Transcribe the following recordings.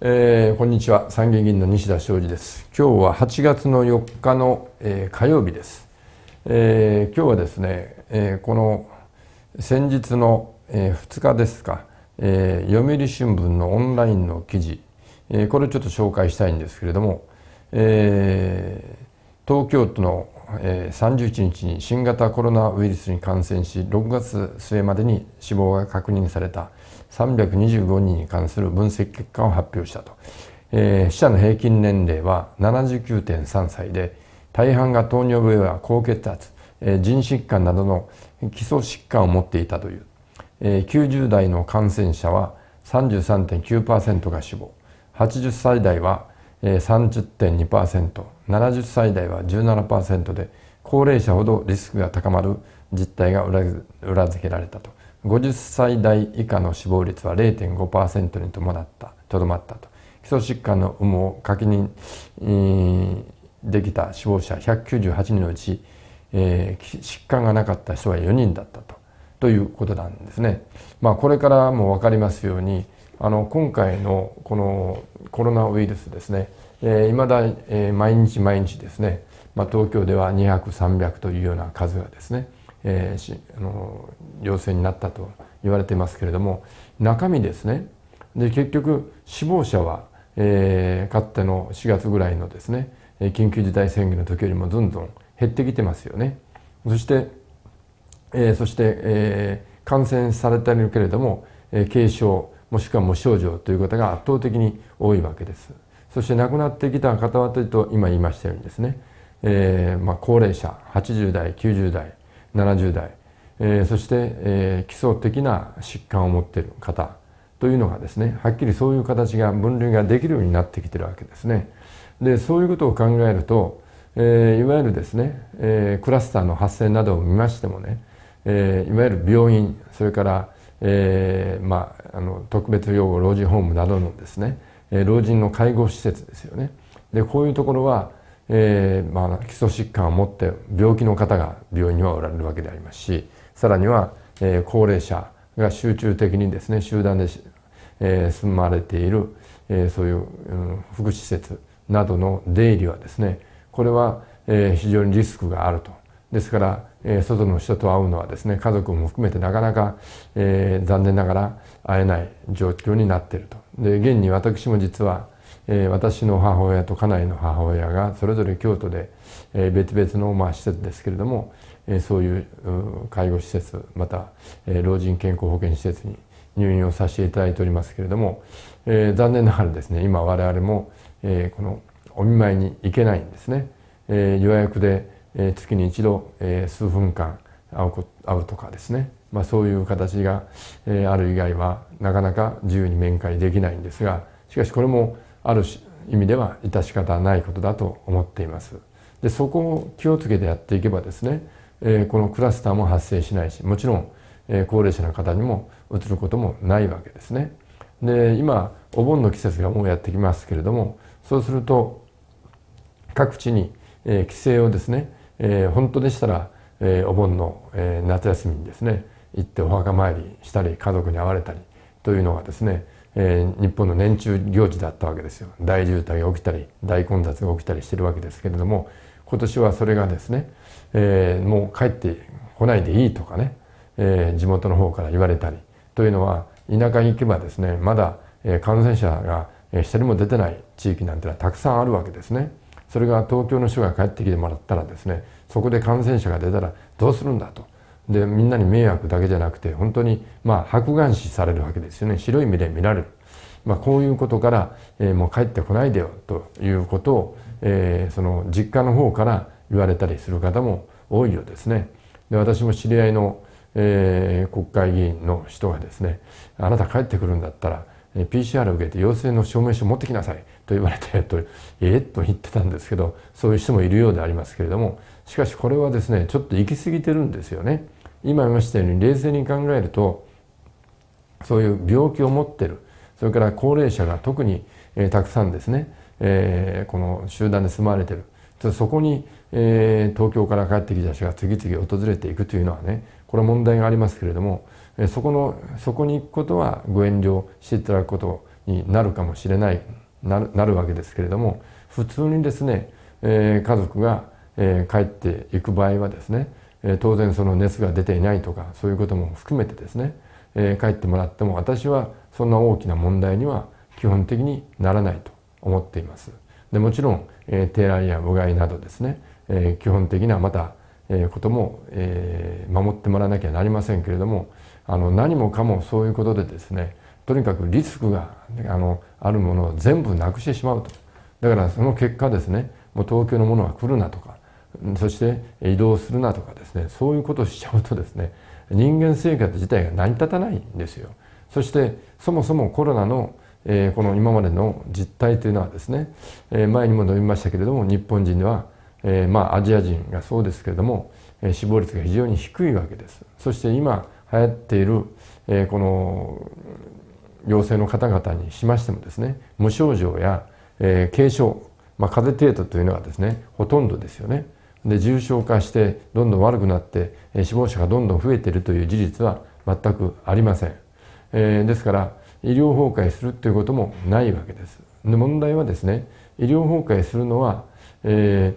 えー、こんにちは参議院議員の西田昌司です今日は8月の4日の、えー、火曜日です、えー、今日はですね、えー、この先日の、えー、2日ですか、えー、読売新聞のオンラインの記事、えー、これをちょっと紹介したいんですけれども、えー、東京都の、えー、31日に新型コロナウイルスに感染し6月末までに死亡が確認された325人に関する分析結果を発表したと、えー、死者の平均年齢は79.3歳で大半が糖尿病や高血圧、えー、腎疾患などの基礎疾患を持っていたという、えー、90代の感染者は33.9%が死亡80歳代は30.2%、70歳代は17%で高齢者ほどリスクが高まる実態が裏付けられたと50歳代以下の死亡率は0.5%に伴ったとどまったと基礎疾患の有無を確認、えー、できた死亡者198人のうち、えー、疾患がなかった人は4人だったとということなんですね。まあ、これからも分かりますようにあの今回のこのコロナウイルスですねいま、えー、だ、えー、毎日毎日ですね、まあ、東京では200300というような数がですねえー、しあの陽性になったと言われてますけれども中身ですねで結局死亡者は、えー、かつての4月ぐらいのですね緊急事態宣言の時よりもどんどん減ってきてますよね。そして、えー、そして、えー、感染されているけれども、えー、軽症もしくは無症状という方が圧倒的に多いわけです。そして亡くなってきた方はというと今言いましたようにですね、えーまあ、高齢者80代90代70代、えー、そして、えー、基礎的な疾患を持っている方というのがですねはっきりそういう形が分類ができるようになってきてるわけですね。でそういうことを考えると、えー、いわゆるですね、えー、クラスターの発生などを見ましてもね、えー、いわゆる病院それから、えーまあ、あの特別養護老人ホームなどのですね老人の介護施設ですよねでこういうところはえーまあ、基礎疾患を持って病気の方が病院にはおられるわけでありますしさらには、えー、高齢者が集中的にですね集団で、えー、住まれている、えー、そういう、うん、福祉施設などの出入りはですねこれは、えー、非常にリスクがあるとですから、えー、外の人と会うのはですね家族も含めてなかなか、えー、残念ながら会えない状況になっているとで現に私も実は私の母親と家内の母親がそれぞれ京都で別々のまあ施設ですけれどもそういう介護施設また老人健康保険施設に入院をさせていただいておりますけれども残念ながらですね今我々もこのお見舞いに行けないんですね予約で月に一度数分間会うとかですねまあ、そういう形がある以外はなかなか自由に面会できないんですがしかしこれもある意味では致し方ないことだと思っています。でそこを気をつけてやっていけばですね、えー、このクラスターも発生しないしもちろん、えー、高齢者の方にもうつることもないわけですね。で今お盆の季節がもうやってきますけれどもそうすると各地に、えー、帰省をですね、えー、本当でしたら、えー、お盆の、えー、夏休みにですね行ってお墓参りしたり家族に会われたりというのがですねえー、日本の年中行事だったわけですよ大渋滞が起きたり大混雑が起きたりしてるわけですけれども今年はそれがですね、えー、もう帰ってこないでいいとかね、えー、地元の方から言われたりというのは田舎に行けばですねまだ感染者が一人も出てない地域なんてのはたくさんあるわけですね。それが東京の人が帰ってきてもらったらですねそこで感染者が出たらどうするんだと。でみんなに迷惑だけじゃなくて本当にまあ白眼視されるわけですよね白い目で見られる、まあ、こういうことから、えー、もう帰ってこないでよということを、えー、その実家の方から言われたりする方も多いようですね。で私も知り合いの、えー、国会議員の人がですね「あなた帰ってくるんだったら PCR 受けて陽性の証明書持ってきなさい」と言われてと「えっ?」と言ってたんですけどそういう人もいるようでありますけれどもしかしこれはですねちょっと行き過ぎてるんですよね。今言いましたように冷静に考えるとそういう病気を持ってるそれから高齢者が特に、えー、たくさんですね、えー、この集団で住まわれてるそこに、えー、東京から帰ってきた人が次々訪れていくというのはねこれは問題がありますけれども、えー、そこのそこに行くことはご遠慮していただくことになるかもしれないなるなるわけですけれども普通にですね、えー、家族が、えー、帰っていく場合はですね当然その熱が出ていないとかそういうことも含めてですね帰ってもらっても私はそんな大きな問題には基本的にならないと思っています。でもちろん手洗いやうがいなどですね基本的なまたことも守ってもらわなきゃなりませんけれどもあの何もかもそういうことでですねとにかくリスクがあのあるものを全部なくしてしまうとだからその結果ですねもう東京のものは来るなとかそして移動するなとかですねそういうことをしちゃうとですね人間生活自体が成り立たないんですよ。そしてそもそもコロナの、えー、この今までの実態というのはですね、えー、前にも述べましたけれども日本人では、えー、まあアジア人がそうですけれども、えー、死亡率が非常に低いわけです。そして今流行っている、えー、この陽性の方々にしましてもですね無症状や、えー、軽症、まあ、風邪程度というのはですねほとんどですよね。で重症化してどんどん悪くなって死亡者がどんどん増えているという事実は全くありません、えー、ですから医療崩壊するということもないわけですで問題はですね医療崩壊するのは、え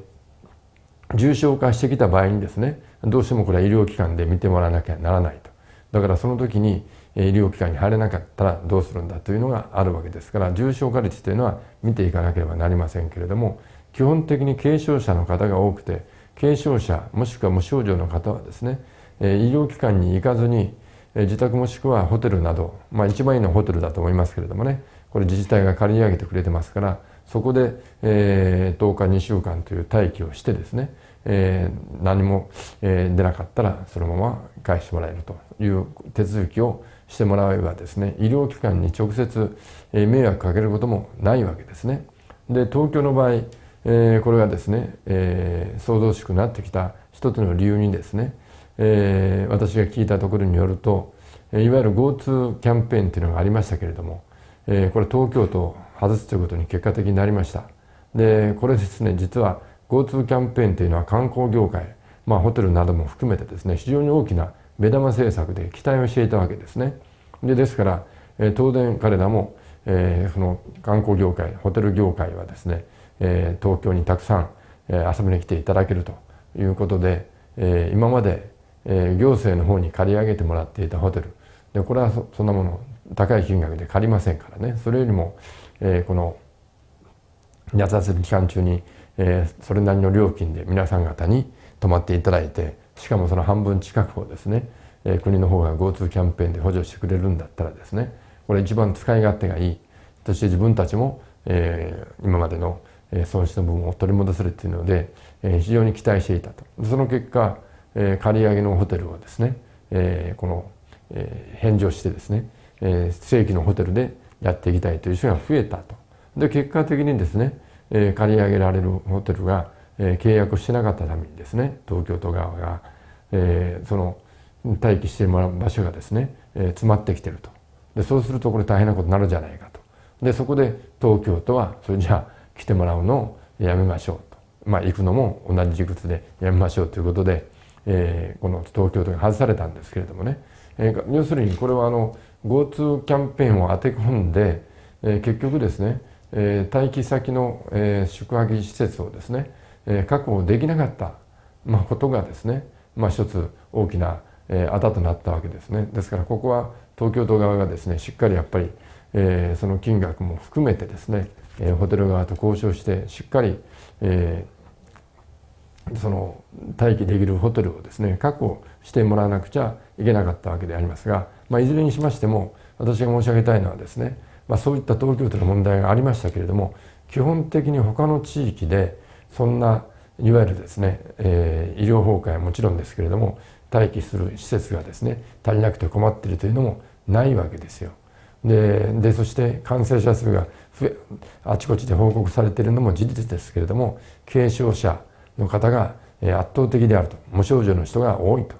ー、重症化してきた場合にですねどうしてもこれは医療機関で診てもらわなきゃならないとだからその時に医療機関に入れなかったらどうするんだというのがあるわけですから重症化率というのは見ていかなければなりませんけれども基本的に軽症者の方が多くて軽症者もしくは無症状の方はですね医療機関に行かずに自宅もしくはホテルなど、まあ、一番いいのはホテルだと思いますけれどもねこれ自治体が借り上げてくれてますからそこで、えー、10日2週間という待機をしてですね、えー、何も、えー、出なかったらそのまま返してもらえるという手続きをしてもらえばですね医療機関に直接、えー、迷惑かけることもないわけですね。で東京の場合えー、これがですね、えー、創造しくなってきた一つの理由にですね、えー、私が聞いたところによるといわゆる GoTo キャンペーンっていうのがありましたけれども、えー、これ東京都外すということに結果的になりましたでこれですね実は GoTo キャンペーンというのは観光業界、まあ、ホテルなども含めてですね非常に大きな目玉政策で期待をしていたわけですねでですから、えー、当然彼らも、えー、その観光業界ホテル業界はですねえー、東京にたくさん、えー、遊びに来ていただけるということで、えー、今まで、えー、行政の方に借り上げてもらっていたホテルでこれはそんなもの高い金額で借りませんからねそれよりも、えー、この夏休み期間中に、えー、それなりの料金で皆さん方に泊まっていただいてしかもその半分近くをですね、えー、国の方が GoTo キャンペーンで補助してくれるんだったらですねこれ一番使い勝手がいいそして自分たちも、えー、今までの損失の分を取り戻せるっていうので非常に期待していたとその結果借り上げのホテルをですねこの返上してですね正規のホテルでやっていきたいという人が増えたとで結果的にですね借り上げられるホテルが契約してなかったためにですね東京都側がその待機してもらう場所がですね詰まってきてるとでそうするとこれ大変なことになるじゃないかとでそこで東京都はそれじゃあ来てもらうのをやめましょうと、まあ、行くのも同じ理屈でやめましょうということで、えー、この東京都が外されたんですけれどもね、えー、要するにこれはあの GoTo キャンペーンを当て込んで、えー、結局ですね、えー、待機先の、えー、宿泊施設をですね、えー、確保できなかった、まあ、ことがですね、まあ、一つ大きな、えー、あだとなったわけですねですからここは東京都側がですねしっかりやっぱり、えー、その金額も含めてですねえホテル側と交渉してしっかり、えー、その待機できるホテルをですね確保してもらわなくちゃいけなかったわけでありますが、まあ、いずれにしましても私が申し上げたいのはですね、まあ、そういった東京都の問題がありましたけれども基本的に他の地域でそんないわゆるですね、えー、医療崩壊はもちろんですけれども待機する施設がですね足りなくて困っているというのもないわけですよ。ででそして感染者数があちこちで報告されているのも事実ですけれども軽症者の方が圧倒的であると無症状の人が多いと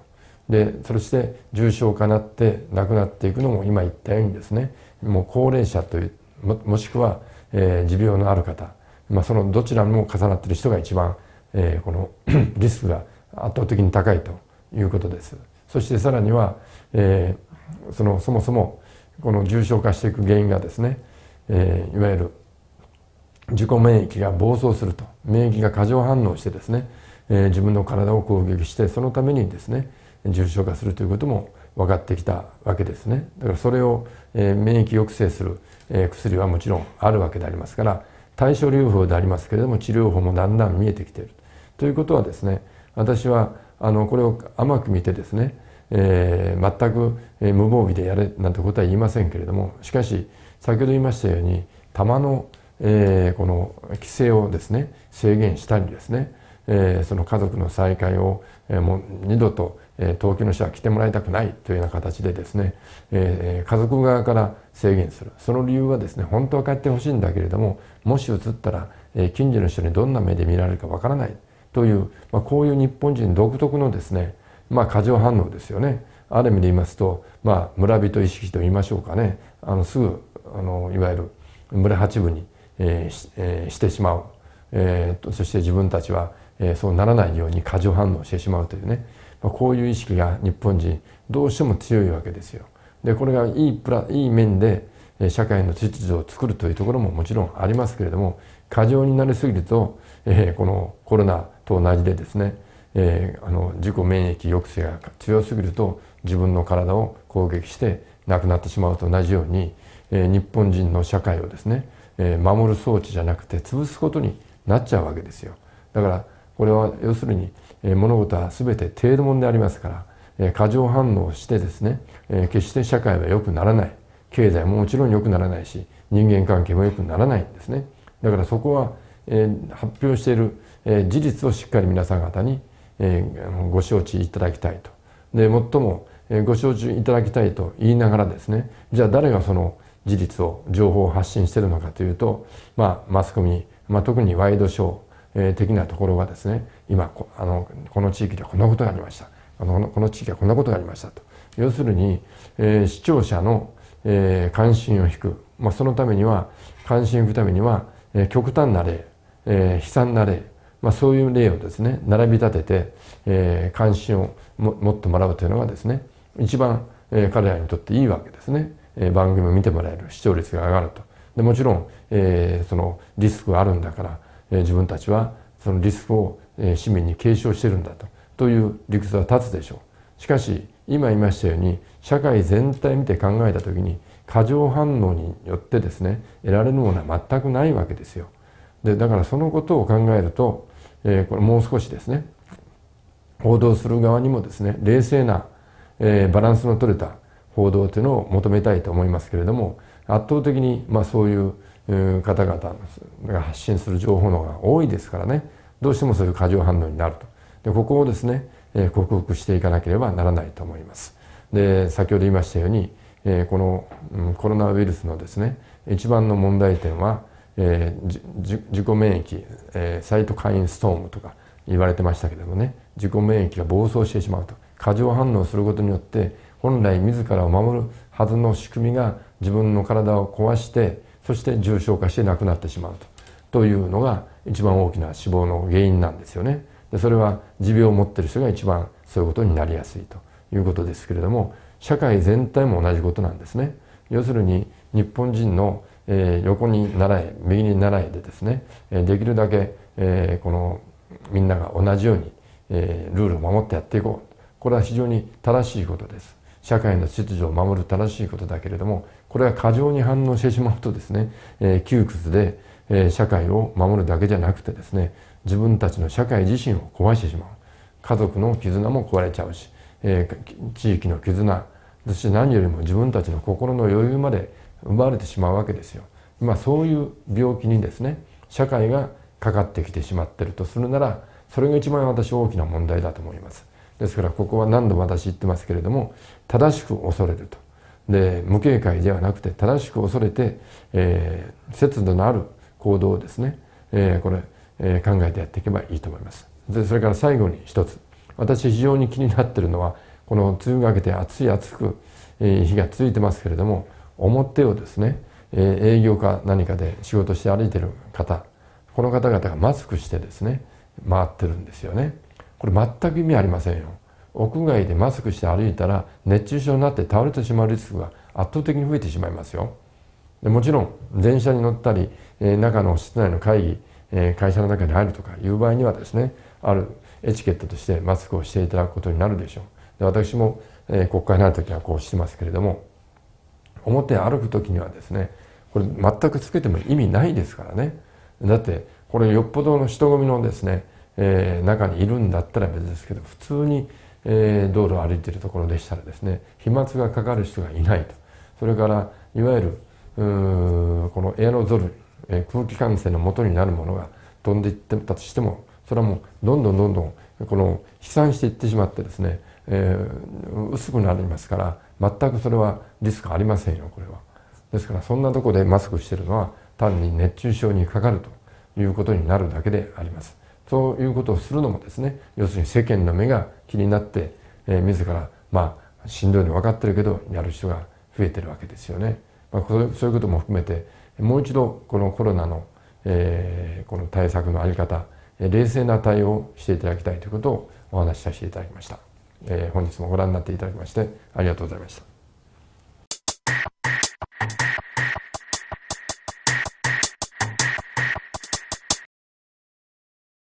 でそして重症化なって亡くなっていくのも今言ったようにですねもう高齢者というもしくは、えー、持病のある方、まあ、そのどちらも重なっている人が一番、えー、この リスクが圧倒的に高いということですそしてさらには、えー、そのそもそもこの重症化していく原因がですねえー、いわゆる自己免疫が暴走すると免疫が過剰反応してですね、えー、自分の体を攻撃してそのためにですね重症化するということも分かってきたわけですねだからそれを、えー、免疫抑制する、えー、薬はもちろんあるわけでありますから対処療法でありますけれども治療法もだんだん見えてきているということはですね私はあのこれを甘く見てですね、えー、全く無防備でやれなんてことは言いませんけれどもしかし先ほど言いましたように玉の、えー、この規制をですね制限したりですね、えー、その家族の再会を、えー、もう二度と、えー、東京の人は来てもらいたくないというような形でですね、えー、家族側から制限するその理由はですね本当は帰ってほしいんだけれどももし移ったら、えー、近所の人にどんな目で見られるかわからないという、まあ、こういう日本人独特のですね、まあ、過剰反応ですよね。ある意味で言いますと、まあ、村人意識と言いましょうかねあのすぐあのいわゆる群れ八分に、えー、えー、してしまう、えー、そして自分たちは、えー、そうならないように過剰反応してしまうというね、まあ、こういう意識が日本人どうしても強いわけですよ。でこれがいいプラいい面で社会の秩序を作るというところももちろんありますけれども過剰になりすぎると、えー、このコロナと同じでですね、えー、あの自己免疫抑制が強すぎると自分の体を攻撃して亡くなってしまうと同じように日本人の社会をですね守る装置じゃなくて潰すことになっちゃうわけですよだからこれは要するに物事は全て程度もんでありますから過剰反応してですね決して社会は良くならない経済ももちろん良くならないし人間関係も良くならないんですねだからそこは発表している事実をしっかり皆さん方にご承知いただきたいとで最もご承知いただきたいと言いながらですねじゃあ誰がその事実を情報を発信しているのかというと、まあ、マスコミ、まあ、特にワイドショー、え的なところはですね今こあのこの地域ではこんなことがありましたあのこの地域はこんなことがありましたと要するに、えー、視聴者の、えー、関心を引く、まあ、そのためには関心を引くためには、えー、極端な例、えー、悲惨な例、まあ、そういう例をですね並び立てて、えー、関心をも持ってもらうというのがですね一番、えー、彼らにとっていいわけですね。え番組を見てもらえる視聴率が上がるとでもちろん、えー、そのリスクがあるんだから、えー、自分たちはそのリスクを、えー、市民に継承してるんだとという理屈は立つでしょうしかし今言いましたように社会全体見て考えた時に過剰反応によってですね得られるものは全くないわけですよでだからそのことを考えると、えー、これもう少しですね報道する側にもですね冷静な、えー、バランスの取れた報道というのを求めたいと思いますけれども圧倒的にまあそういう方々が発信する情報の方が多いですからねどうしてもそういう過剰反応になるとでここをですね克服していかなければならないと思います。で先ほど言いましたようにこのコロナウイルスのですね一番の問題点はえ自己免疫、えサイトカインストームとか言われてましたけどもね自己免疫が暴走してしまうと過剰反応することによって本来自らを守るはずの仕組みが自分の体を壊してそして重症化して亡くなってしまうとというのが一番大きな死亡の原因なんですよね。でそれは持病を持ってる人が一番そういうことになりやすいということですけれども社会全体も同じことなんですね。要するに日本人の、えー、横に習え右に習えでですね、えー、できるだけ、えー、このみんなが同じように、えー、ルールを守ってやっていこうこれは非常に正しいことです。社会の秩序を守る正しいことだけれどもこれは過剰に反応してしまうとですね、えー、窮屈で、えー、社会を守るだけじゃなくてですね自分たちの社会自身を壊してしまう家族の絆も壊れちゃうし、えー、地域の絆そして何よりも自分たちの心の余裕まで奪われてしまうわけですよ。まあ、そういう病気にですね社会がかかってきてしまってるとするならそれが一番私大きな問題だと思います。ですからここは何度も私言ってますけれども正しく恐れるとで無警戒ではなくて正しく恐れて、えー、節度のある行動をですね、えー、これ、えー、考えてやっていけばいいと思いますでそれから最後に一つ私非常に気になってるのはこの梅雨が明けて暑い暑く、え日が続いてますけれども表をですね、え営業か何かで仕事して歩いてる方この方々がマスクしてですね回ってるんですよね。これ全く意味ありませんよ屋外でマスクして歩いたら熱中症になって倒れてしまうリスクが圧倒的に増えてしまいますよでもちろん電車に乗ったり、えー、中の室内の会議、えー、会社の中に入るとかいう場合にはですねあるエチケットとしてマスクをしていただくことになるでしょうで私も、えー、国会になる時はこうしてますけれども表歩く時にはですねこれ全くつけても意味ないですからねだってこれよっぽどの人混みのですねえー、中にいるんだったら別ですけど普通に、えー、道路を歩いてるところでしたらですね飛沫がかかる人がいないとそれからいわゆるこのエアロゾル、えー、空気感染のもとになるものが飛んでいってたとしてもそれはもうどんどんどんどんこの飛散していってしまってですね、えー、薄くなりますから全くそれはリスクありませんよこれは。ですからそんなとこでマスクしてるのは単に熱中症にかかるということになるだけであります。そういうことをするのもですね要するに世間の目が気になって、えー、自らまあしんどいの分かってるけどやる人が増えてるわけですよね。まあ、そういうことも含めてもう一度このコロナの、えー、この対策のあり方冷静な対応をしていただきたいということをお話しさせていただきました。えー、本日もご覧になっていただきましてありがとうございました。